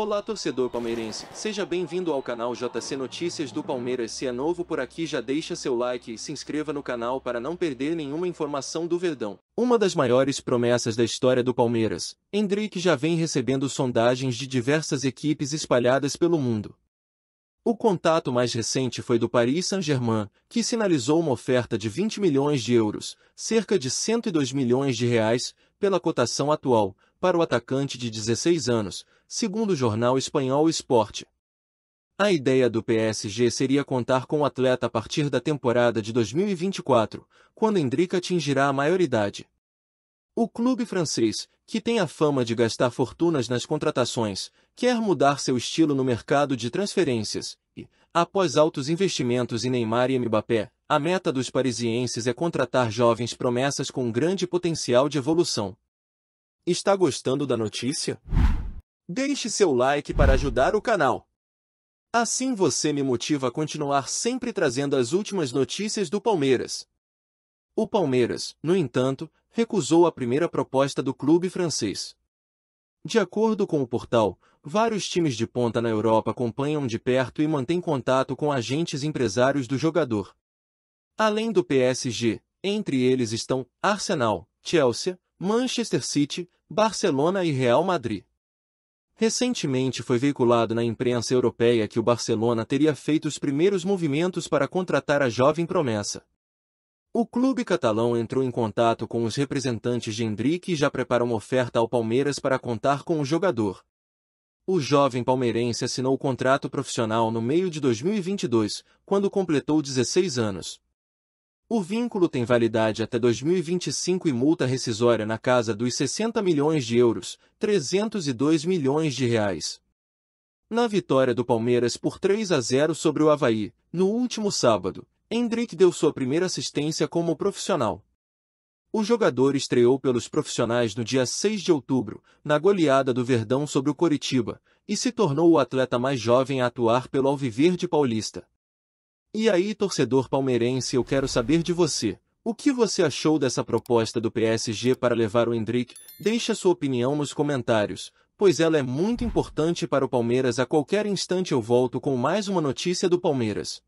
Olá torcedor palmeirense, seja bem-vindo ao canal JC Notícias do Palmeiras. Se é novo por aqui já deixa seu like e se inscreva no canal para não perder nenhuma informação do Verdão. Uma das maiores promessas da história do Palmeiras, Hendrick já vem recebendo sondagens de diversas equipes espalhadas pelo mundo. O contato mais recente foi do Paris Saint-Germain, que sinalizou uma oferta de 20 milhões de euros, cerca de 102 milhões de reais, pela cotação atual, para o atacante de 16 anos, segundo o jornal espanhol Esporte. A ideia do PSG seria contar com o atleta a partir da temporada de 2024, quando Endrick atingirá a maioridade. O clube francês, que tem a fama de gastar fortunas nas contratações, quer mudar seu estilo no mercado de transferências e, após altos investimentos em Neymar e Mbappé, a meta dos parisienses é contratar jovens promessas com grande potencial de evolução. Está gostando da notícia? Deixe seu like para ajudar o canal. Assim você me motiva a continuar sempre trazendo as últimas notícias do Palmeiras. O Palmeiras, no entanto, recusou a primeira proposta do clube francês. De acordo com o portal, vários times de ponta na Europa acompanham de perto e mantêm contato com agentes empresários do jogador. Além do PSG, entre eles estão Arsenal, Chelsea, Manchester City, Barcelona e Real Madrid. Recentemente foi veiculado na imprensa europeia que o Barcelona teria feito os primeiros movimentos para contratar a jovem promessa. O clube catalão entrou em contato com os representantes de Hendrick e já preparou uma oferta ao Palmeiras para contar com o jogador. O jovem palmeirense assinou o contrato profissional no meio de 2022, quando completou 16 anos. O vínculo tem validade até 2025 e multa rescisória na casa dos 60 milhões de euros, 302 milhões de reais. Na vitória do Palmeiras por 3 a 0 sobre o Havaí, no último sábado, Hendrick deu sua primeira assistência como profissional. O jogador estreou pelos profissionais no dia 6 de outubro, na goleada do Verdão sobre o Coritiba, e se tornou o atleta mais jovem a atuar pelo Alviverde Paulista. E aí, torcedor palmeirense, eu quero saber de você. O que você achou dessa proposta do PSG para levar o Hendrick? Deixe a sua opinião nos comentários, pois ela é muito importante para o Palmeiras. A qualquer instante eu volto com mais uma notícia do Palmeiras.